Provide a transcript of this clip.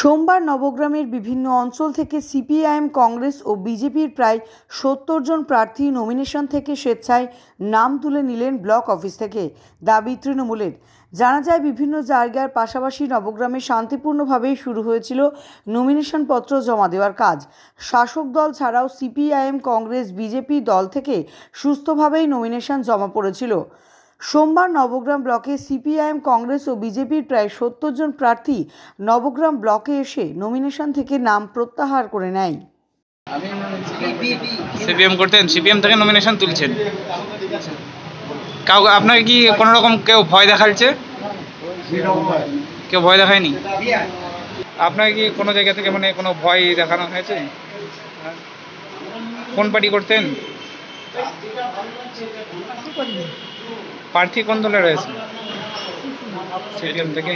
সোমবার নবগ্রামের বিভিন্ন অঞ্চল থেকে সিপিআইএম কংগ্রেস ও বিজেপির প্রায় সত্তর জন প্রার্থী নমিনেশন থেকে স্বেচ্ছায় নাম তুলে নিলেন ব্লক অফিস থেকে দাবি তৃণমূলের জানা যায় বিভিন্ন জায়গার পাশাপাশি নবগ্রামে শান্তিপূর্ণভাবেই শুরু হয়েছিল নমিনেশন পত্র জমা দেওয়ার কাজ শাসক দল ছাড়াও সিপিআইএম কংগ্রেস বিজেপি দল থেকে সুস্থভাবেই নমিনেশন জমা পড়েছিল সোমবার নবগ্রাম ব্লকে সিপিআইএম কংগ্রেস ও বিজেপির প্রায় সত্তর জন প্রার্থী নবগ্রাম ব্লকে এসে নমিনেশন থেকে নাম প্রত্যাহার করে নেয় সিপিএম করতেন সিপিএম থেকে নমিনেশন তুলছেন কাউ আপনাকে কি কোনো রকম কেউ ভয় দেখাচ্ছে কেউ ভয় দেখায়নি আপনাকে কি কোনো জায়গা থেকে মানে কোনো ভয় দেখানো হয়েছে হ্যাঁ? কোন পার্টি করতেন প্রার্থী কোন দলে রয়েছে স্টেডিয়াম থেকে